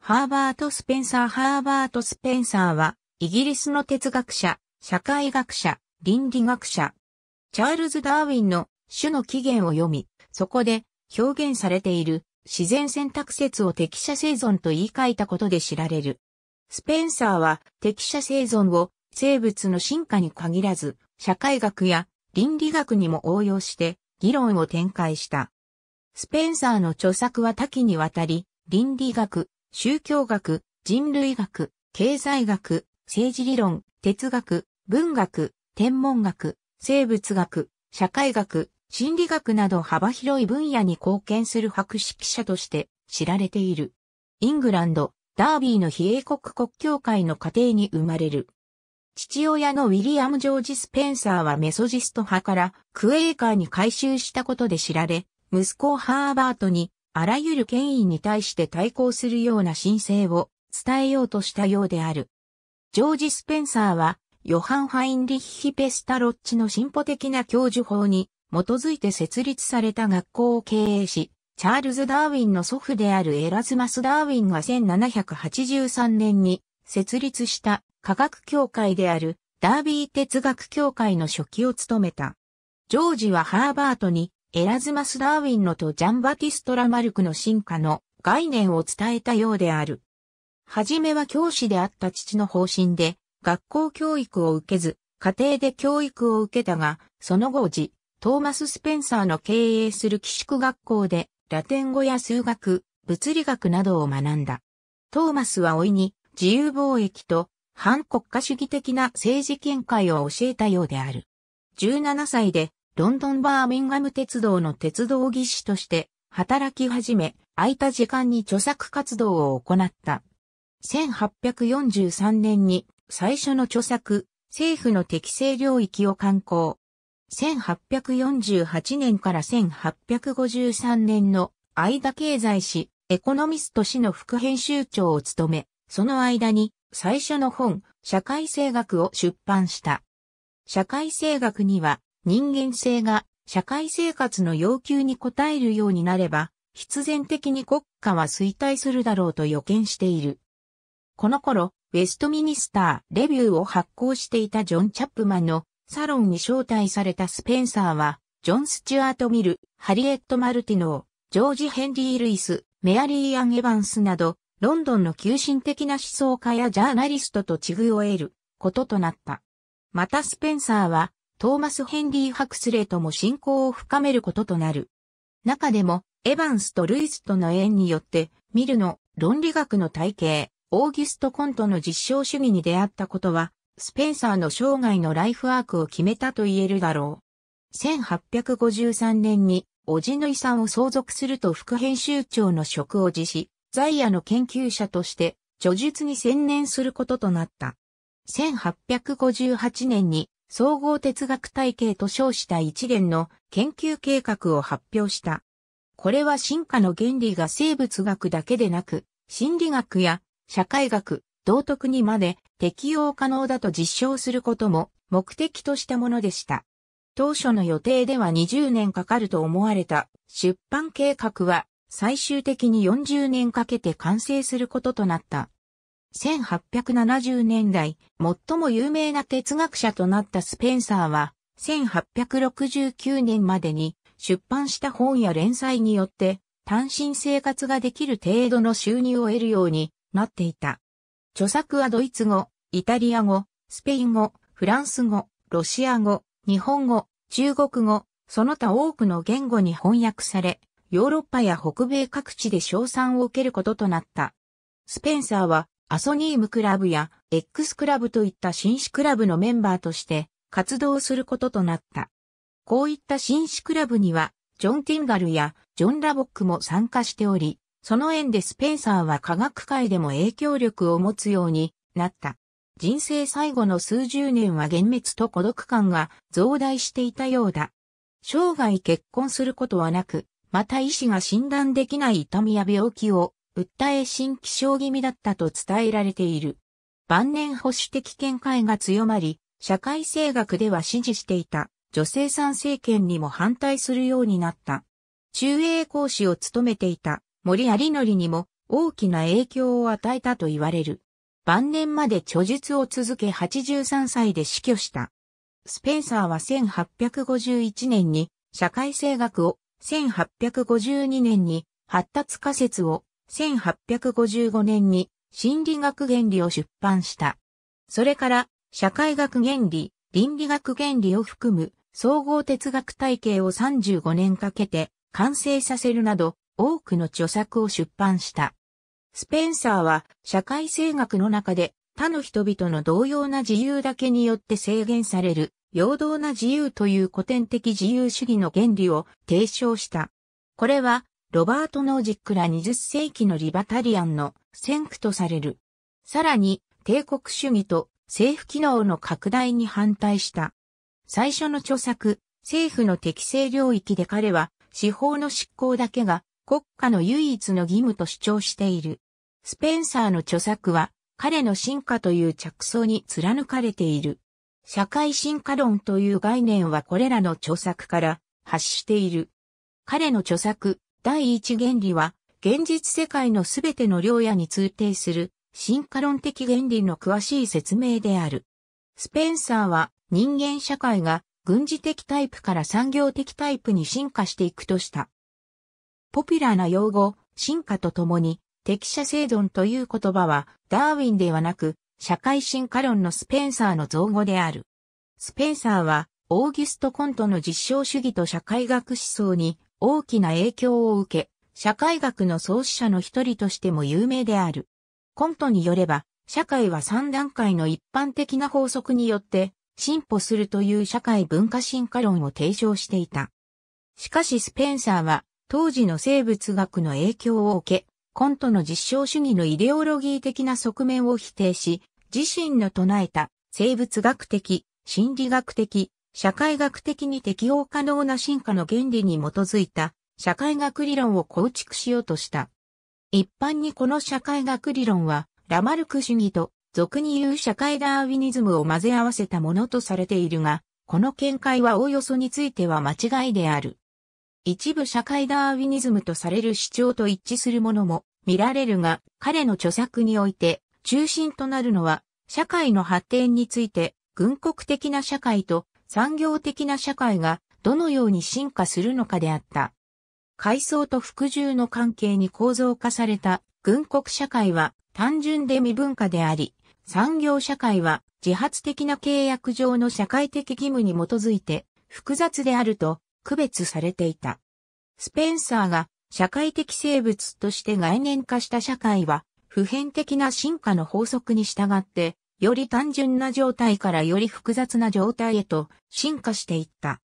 ハーバート・スペンサーハーバート・スペンサーは、イギリスの哲学者、社会学者、倫理学者、チャールズ・ダーウィンの種の起源を読み、そこで表現されている自然選択説を適者生存と言い換えたことで知られる。スペンサーは適者生存を生物の進化に限らず、社会学や倫理学にも応用して議論を展開した。スペンサーの著作は多岐にわたり、倫理学、宗教学、人類学、経済学、政治理論、哲学、文学、天文学、生物学、社会学、心理学など幅広い分野に貢献する博識者として知られている。イングランド、ダービーの非英国国教会の家庭に生まれる。父親のウィリアム・ジョージ・スペンサーはメソジスト派からクエーカーに改修したことで知られ、息子ハーバートにあらゆる権威に対して対抗するような申請を伝えようとしたようである。ジョージ・スペンサーは、ヨハン・ハインリッヒ・ペスタロッチの進歩的な教授法に基づいて設立された学校を経営し、チャールズ・ダーウィンの祖父であるエラズマス・ダーウィンが1783年に設立した科学協会であるダービー哲学協会の書記を務めた。ジョージはハーバートにエラズマス・ダーウィンのとジャンバティスト・ラマルクの進化の概念を伝えたようである。はじめは教師であった父の方針で、学校教育を受けず、家庭で教育を受けたが、その後時、トーマス・スペンサーの経営する寄宿学校で、ラテン語や数学、物理学などを学んだ。トーマスは老いに、自由貿易と、反国家主義的な政治見解を教えたようである。17歳でロンドンバーミンガム鉄道の鉄道技師として働き始め、空いた時間に著作活動を行った。1843年に最初の著作、政府の適正領域を刊行。1848年から1853年の間経済誌、エコノミスト誌の副編集長を務め、その間に最初の本、社会性学を出版した。社会性学には人間性が社会生活の要求に応えるようになれば、必然的に国家は衰退するだろうと予見している。この頃、ウェストミニスターレビューを発行していたジョン・チャップマンのサロンに招待されたスペンサーは、ジョン・スチュアート・ミル、ハリエット・マルティノー、ジョージ・ヘンリー・ルイス、メアリー・アン・エヴァンスなど、ロンドンの急進的な思想家やジャーナリストと地遇を得ることとなった。またスペンサーは、トーマス・ヘンリー・ハクスレーとも親交を深めることとなる。中でも、エヴァンスとルイスとの縁によって、ミルの論理学の体系、オーギュスト・コントの実証主義に出会ったことは、スペンサーの生涯のライフワークを決めたと言えるだろう。1853年に、叔父の遺産を相続すると副編集長の職を辞し、在野の研究者として、著述に専念することとなった。1858年に総合哲学体系と称した一連の研究計画を発表した。これは進化の原理が生物学だけでなく、心理学や社会学、道徳にまで適用可能だと実証することも目的としたものでした。当初の予定では20年かかると思われた出版計画は最終的に40年かけて完成することとなった。1870年代、最も有名な哲学者となったスペンサーは、1869年までに出版した本や連載によって、単身生活ができる程度の収入を得るようになっていた。著作はドイツ語、イタリア語、スペイン語、フランス語、ロシア語、日本語、中国語、その他多くの言語に翻訳され、ヨーロッパや北米各地で賞賛を受けることとなった。スペンサーはアソニームクラブや X クラブといった紳士クラブのメンバーとして活動することとなった。こういった紳士クラブには、ジョン・ティンガルやジョン・ラボックも参加しており、その縁でスペンサーは科学界でも影響力を持つようになった。人生最後の数十年は幻滅と孤独感が増大していたようだ。生涯結婚することはなく、また医師が診断できない痛みや病気を訴え新気象気味だったと伝えられている。晩年保守的見解が強まり、社会性学では支持していた女性参政権にも反対するようになった。中英講師を務めていた森有則にも大きな影響を与えたと言われる。晩年まで著述を続け83歳で死去した。スペンサーは1851年に社会性学を、1852年に発達仮説を、1855年に心理学原理を出版した。それから、社会学原理、倫理学原理を含む総合哲学体系を35年かけて完成させるなど多くの著作を出版した。スペンサーは社会性学の中で他の人々の同様な自由だけによって制限される陽動な自由という古典的自由主義の原理を提唱した。これはロバート・ノージックら20世紀のリバタリアンの先駆とされる。さらに、帝国主義と政府機能の拡大に反対した。最初の著作、政府の適正領域で彼は、司法の執行だけが国家の唯一の義務と主張している。スペンサーの著作は、彼の進化という着想に貫かれている。社会進化論という概念はこれらの著作から発している。彼の著作、第一原理は、現実世界のすべての領野に通底する進化論的原理の詳しい説明である。スペンサーは人間社会が軍事的タイプから産業的タイプに進化していくとした。ポピュラーな用語、進化とともに、適者生存という言葉は、ダーウィンではなく、社会進化論のスペンサーの造語である。スペンサーは、オーギュスト・コントの実証主義と社会学思想に大きな影響を受け、社会学の創始者の一人としても有名である。コントによれば、社会は三段階の一般的な法則によって進歩するという社会文化進化論を提唱していた。しかしスペンサーは当時の生物学の影響を受け、コントの実証主義のイデオロギー的な側面を否定し、自身の唱えた生物学的、心理学的、社会学的に適応可能な進化の原理に基づいた社会学理論を構築しようとした。一般にこの社会学理論は、ラマルク主義と俗に言う社会ダーウィニズムを混ぜ合わせたものとされているが、この見解はおおよそについては間違いである。一部社会ダーウィニズムとされる主張と一致するものも見られるが、彼の著作において中心となるのは、社会の発展について、軍国的な社会と産業的な社会がどのように進化するのかであった。階層と服従の関係に構造化された軍国社会は単純で未文化であり、産業社会は自発的な契約上の社会的義務に基づいて複雑であると区別されていた。スペンサーが社会的生物として概念化した社会は普遍的な進化の法則に従ってより単純な状態からより複雑な状態へと進化していった。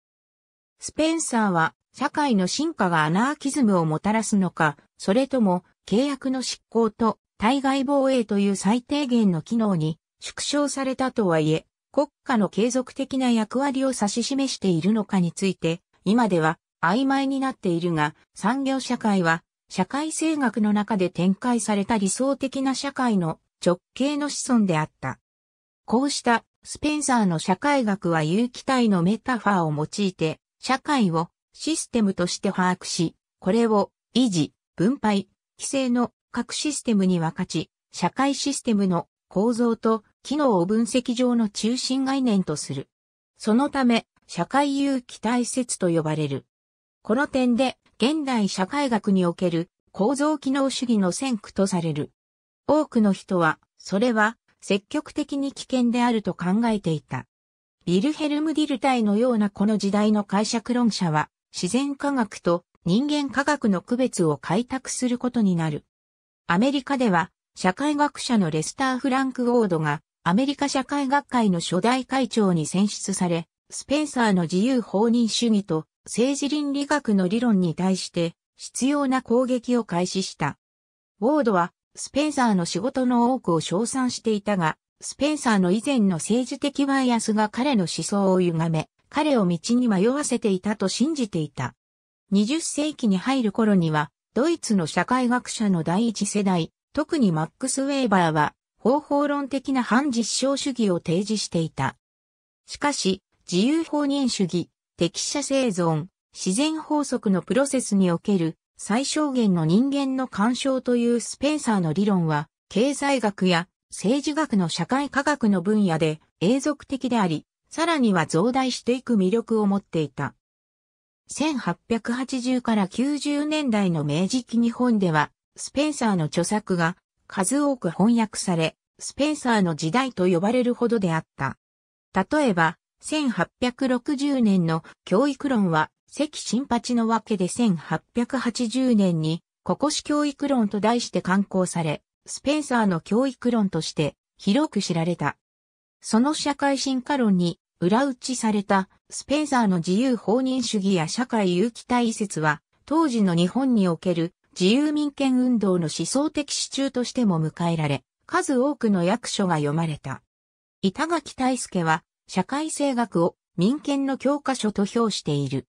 スペンサーは社会の進化がアナーキズムをもたらすのか、それとも契約の執行と対外防衛という最低限の機能に縮小されたとはいえ、国家の継続的な役割を指し示しているのかについて、今では曖昧になっているが、産業社会は社会性学の中で展開された理想的な社会の直系の子孫であった。こうしたスペンサーの社会学は有機体のメタファーを用いて、社会をシステムとして把握し、これを維持、分配、規制の各システムに分かち、社会システムの構造と機能を分析上の中心概念とする。そのため、社会有機体説と呼ばれる。この点で、現代社会学における構造機能主義の先駆とされる多くの人は、それは積極的に危険であると考えていた。ビルヘルム・ディルタイのようなこの時代の解釈論者は、自然科学と人間科学の区別を開拓することになる。アメリカでは、社会学者のレスター・フランク・ウォードが、アメリカ社会学会の初代会長に選出され、スペンサーの自由放任主義と政治倫理学の理論に対して必要な攻撃を開始した。ウォードはスペンサーの仕事の多くを称賛していたが、スペンサーの以前の政治的バイアスが彼の思想を歪め、彼を道に迷わせていたと信じていた。20世紀に入る頃には、ドイツの社会学者の第一世代、特にマックス・ウェーバーは、方法論的な反実証主義を提示していた。しかし、自由法人主義、適者生存、自然法則のプロセスにおける最小限の人間の干渉というスペンサーの理論は、経済学や政治学の社会科学の分野で永続的であり、さらには増大していく魅力を持っていた。1880から90年代の明治期日本では、スペンサーの著作が数多く翻訳され、スペンサーの時代と呼ばれるほどであった。例えば、1860年の教育論は関新八のわけで1880年にこ市教育論と題して刊行され、スペンサーの教育論として広く知られた。その社会進化論に裏打ちされたスペンサーの自由放任主義や社会有機体説は当時の日本における自由民権運動の思想的支柱としても迎えられ、数多くの役所が読まれた。板垣大輔は社会性学を民権の教科書と評している。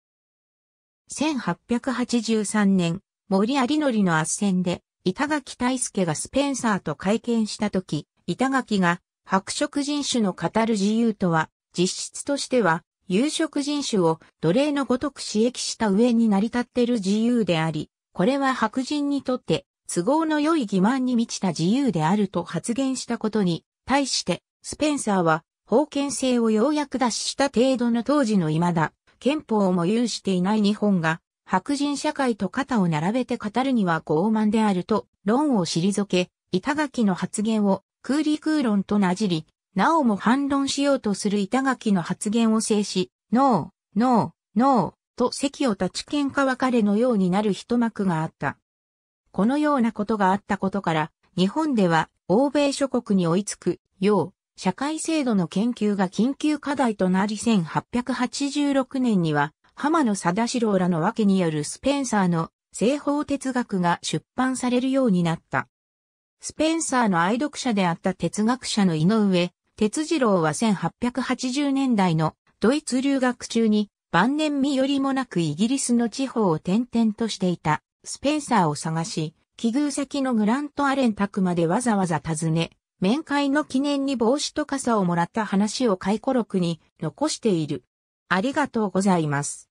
1883年、森有則の圧戦で、板垣大輔がスペンサーと会見したとき、板垣が白色人種の語る自由とは、実質としては、有色人種を奴隷のごとく刺激した上に成り立っている自由であり、これは白人にとって都合の良い欺瞞に満ちた自由であると発言したことに、対して、スペンサーは、封建制をようやく脱した程度の当時の未だ、憲法も有していない日本が、白人社会と肩を並べて語るには傲慢であると論を退け、板垣の発言を空理空論となじり、なおも反論しようとする板垣の発言を制し、ノー、ノー、ノー、と席を立ち喧嘩別れのようになる一幕があった。このようなことがあったことから、日本では欧米諸国に追いつく、よう、社会制度の研究が緊急課題となり1886年には浜野貞四郎らの訳によるスペンサーの西方哲学が出版されるようになった。スペンサーの愛読者であった哲学者の井上、哲次郎は1880年代のドイツ留学中に晩年身寄りもなくイギリスの地方を転々としていたスペンサーを探し、奇遇先のグラント・アレン宅までわざわざ訪ね、面会の記念に帽子と傘をもらった話を回顧録に残している。ありがとうございます。